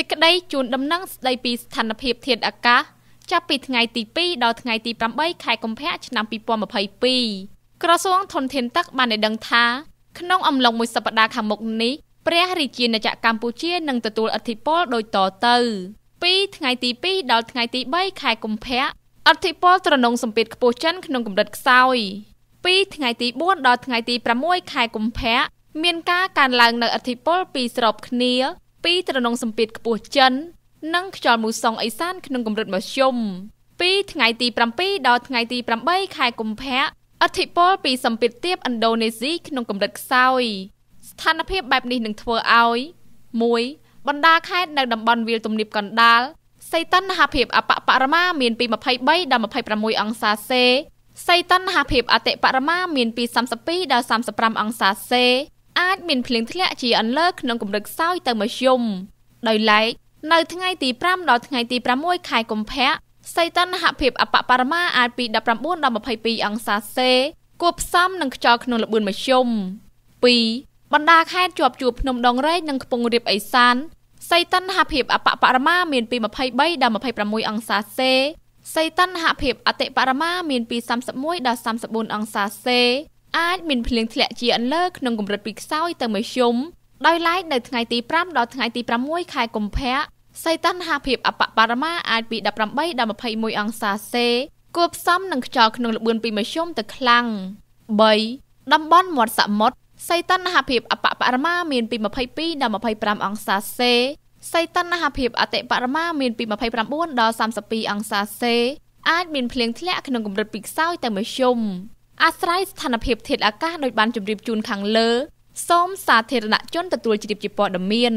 សេចក្តីជូនដំណឹងស្តីពីស្ថានភាពធាតុអាកាសចាប់ពីថ្ងៃ ទី2ដល់ថ្ងៃទី8ខែកុម្ភៈឆ្នាំ2022ក្រសួងធនធានទឹកបានឲ្យដឹងថាក្នុងអំឡុងមួយសប្តាហ៍ខាងមុខនេះព្រះរាជាណាចក្រកម្ពុជានឹងទទួលអធិពលដូចតទៅ ពីថ្ងៃទី2ដល់ថ្ងៃទី3ខែកុម្ភៈអធិពលត្រនងសម្ពាធខ្ពស់ចិនក្នុងកម្រិតខ្សោយពីថ្ងៃទី4ដល់ថ្ងៃ ទី6ខែកុម្ភៈមានការកើនឡើងនៅអធិពល ពីស្របគ្នាពីត្រនងសម្ពាធខ្ពស់ចិន និងខ្យល់មូសុងអេសានក្នុងកម្រិតមធ្យមពីថ្ងៃទី7ដល់ថ្ងៃទី8ខែកុម្ភៈអធិពលពីសម្ពាធទាបឥណ្ឌូនេស៊ីក្នុងកម្រិតខ្សោយស្ថានភាពបែបនេះនឹងធ្វើឲ្យ1បណ្ដាខេត្តនៅតំបន់វាលទំនាបកណ្ដាលសីតុណ្ហភាពអបបរមាមានពី23ដល់26អង្សាសេសីតុណ្ហភាពអតិបរមាមានពី32ដល់35អង្សាសេអាចមានភ្លៀងធ្លាក់ជាអន្លើក្នុងកម្រិតខ្សោយទៅមធ្យមដោយឡែកនៅថ្ងៃទី5ដល់ថ្ងៃទី6ខែកុម្ភៈសីតុណ្ហភាពអបបរមាអាចពី19ដល់22អង្សាសេគួបផ្សំនឹងខ្យល់ក្នុងល្បឿនមធ្យម2បណ្ដាខេត្តជាប់ជួរភ្នំដងរែកនិងខ្ពង់រាបអេសានសីតុណ្ហភាពអបបរមាមានពី23ដល់26អង្សាសេសីតុណ្ហភាពអតិបរមាមានពី31ដល់34អង្សាសេអាចមានភ្លៀងធ្លាក់ជាអន្លើក្នុងកម្រិតពីខ្សោយទៅមធ្យមដោយឡែកនៅថ្ងៃទី5ដល់ថ្ងៃទី6ខែកុម្ភៈសីតុណ្ហភាពអបបរមាអាចពី18ដល់21អង្សាសេគួបផ្សំនឹងខ្យល់ក្នុងល្បឿនពីមធ្យមទៅខ្លាំង3តំបន់មាត់សមុទ្រសីតុណ្ហភាពអបបរមាមានពី22ដល់25អង្សាសេសីតុណ្ហភាពអតិបរមាមានពី29ដល់32អង្សាសេអាចមានភ្លៀងធ្លាក់ក្នុងកម្រិតពីខ្សោយទៅមធ្យមអាស្រ័យស្ថានភាពធាតុអាកាសដោយបានជម្រាបជូនខាងលើសូមសាធារណជនទទួលជ្រាបជាព័ត៌មាន